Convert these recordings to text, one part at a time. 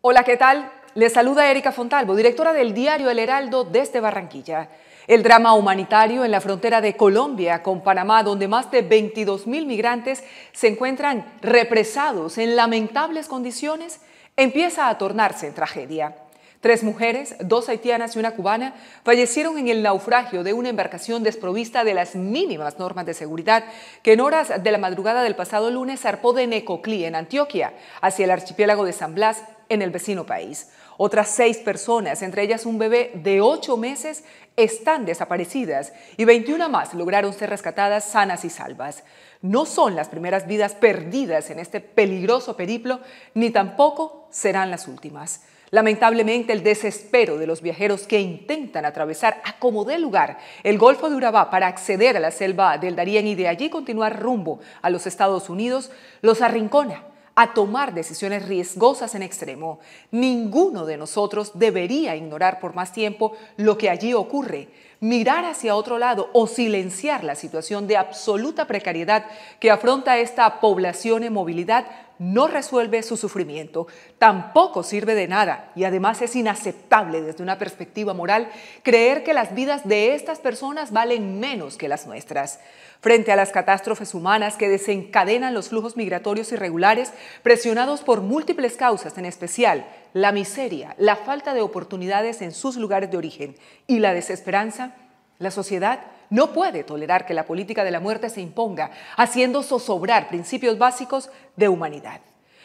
Hola, ¿qué tal? Les saluda Erika Fontalvo, directora del diario El Heraldo desde Barranquilla. El drama humanitario en la frontera de Colombia con Panamá, donde más de mil migrantes se encuentran represados en lamentables condiciones, empieza a tornarse en tragedia. Tres mujeres, dos haitianas y una cubana, fallecieron en el naufragio de una embarcación desprovista de las mínimas normas de seguridad que en horas de la madrugada del pasado lunes zarpó de Necoclí, en Antioquia, hacia el archipiélago de San Blas, en el vecino país. Otras seis personas, entre ellas un bebé de ocho meses, están desaparecidas y 21 más lograron ser rescatadas sanas y salvas. No son las primeras vidas perdidas en este peligroso periplo, ni tampoco serán las últimas. Lamentablemente, el desespero de los viajeros que intentan atravesar a como lugar el Golfo de Urabá para acceder a la selva del Darién y de allí continuar rumbo a los Estados Unidos los arrincona a tomar decisiones riesgosas en extremo. Ninguno de nosotros debería ignorar por más tiempo lo que allí ocurre, mirar hacia otro lado o silenciar la situación de absoluta precariedad que afronta esta población en movilidad no resuelve su sufrimiento, tampoco sirve de nada y además es inaceptable desde una perspectiva moral creer que las vidas de estas personas valen menos que las nuestras. Frente a las catástrofes humanas que desencadenan los flujos migratorios irregulares, presionados por múltiples causas, en especial la miseria, la falta de oportunidades en sus lugares de origen y la desesperanza, la sociedad no puede tolerar que la política de la muerte se imponga, haciendo zozobrar principios básicos de humanidad.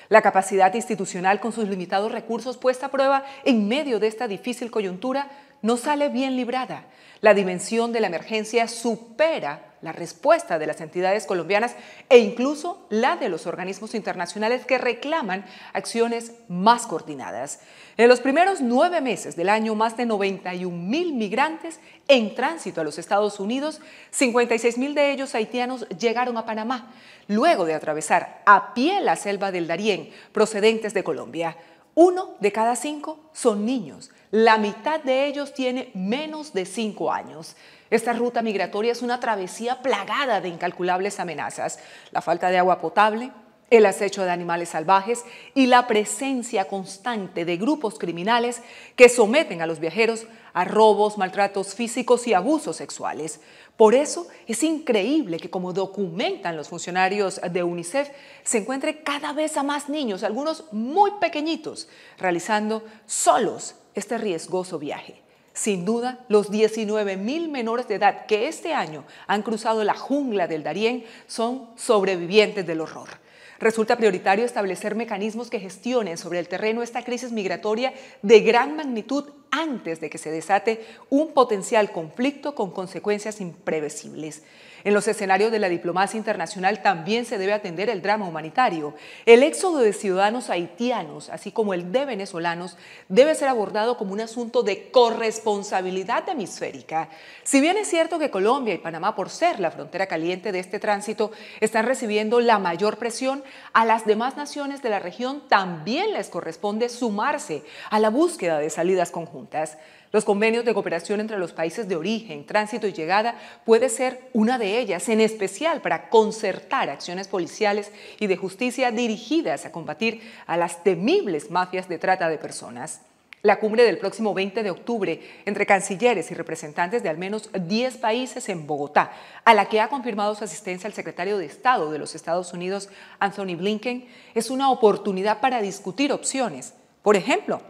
La capacidad institucional con sus limitados recursos puesta a prueba en medio de esta difícil coyuntura no sale bien librada. La dimensión de la emergencia supera la respuesta de las entidades colombianas e incluso la de los organismos internacionales que reclaman acciones más coordinadas. En los primeros nueve meses del año, más de 91 mil migrantes en tránsito a los Estados Unidos, 56 mil de ellos haitianos llegaron a Panamá, luego de atravesar a pie la selva del Darién, procedentes de Colombia. Uno de cada cinco son niños. La mitad de ellos tiene menos de cinco años. Esta ruta migratoria es una travesía plagada de incalculables amenazas. La falta de agua potable, el acecho de animales salvajes y la presencia constante de grupos criminales que someten a los viajeros a robos, maltratos físicos y abusos sexuales. Por eso es increíble que, como documentan los funcionarios de UNICEF, se encuentre cada vez a más niños, algunos muy pequeñitos, realizando solos este riesgoso viaje. Sin duda, los 19.000 menores de edad que este año han cruzado la jungla del Darién son sobrevivientes del horror. Resulta prioritario establecer mecanismos que gestionen sobre el terreno esta crisis migratoria de gran magnitud antes de que se desate un potencial conflicto con consecuencias imprevisibles. En los escenarios de la diplomacia internacional también se debe atender el drama humanitario. El éxodo de ciudadanos haitianos, así como el de venezolanos, debe ser abordado como un asunto de corresponsabilidad hemisférica. Si bien es cierto que Colombia y Panamá, por ser la frontera caliente de este tránsito, están recibiendo la mayor presión, a las demás naciones de la región también les corresponde sumarse a la búsqueda de salidas conjuntas. Los convenios de cooperación entre los países de origen, tránsito y llegada puede ser una de ellas, en especial para concertar acciones policiales y de justicia dirigidas a combatir a las temibles mafias de trata de personas. La cumbre del próximo 20 de octubre entre cancilleres y representantes de al menos 10 países en Bogotá, a la que ha confirmado su asistencia el secretario de Estado de los Estados Unidos, Anthony Blinken, es una oportunidad para discutir opciones. Por ejemplo,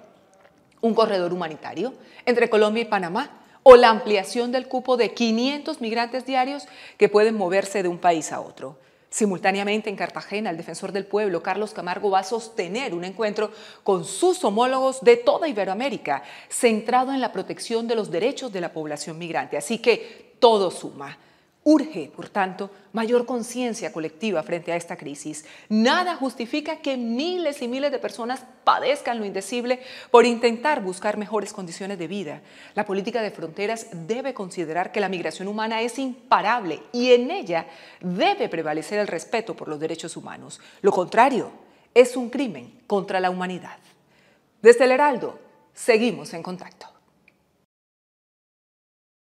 un corredor humanitario entre Colombia y Panamá o la ampliación del cupo de 500 migrantes diarios que pueden moverse de un país a otro. Simultáneamente en Cartagena, el defensor del pueblo, Carlos Camargo, va a sostener un encuentro con sus homólogos de toda Iberoamérica, centrado en la protección de los derechos de la población migrante. Así que todo suma. Urge, por tanto, mayor conciencia colectiva frente a esta crisis. Nada justifica que miles y miles de personas padezcan lo indecible por intentar buscar mejores condiciones de vida. La política de fronteras debe considerar que la migración humana es imparable y en ella debe prevalecer el respeto por los derechos humanos. Lo contrario es un crimen contra la humanidad. Desde el Heraldo, seguimos en contacto.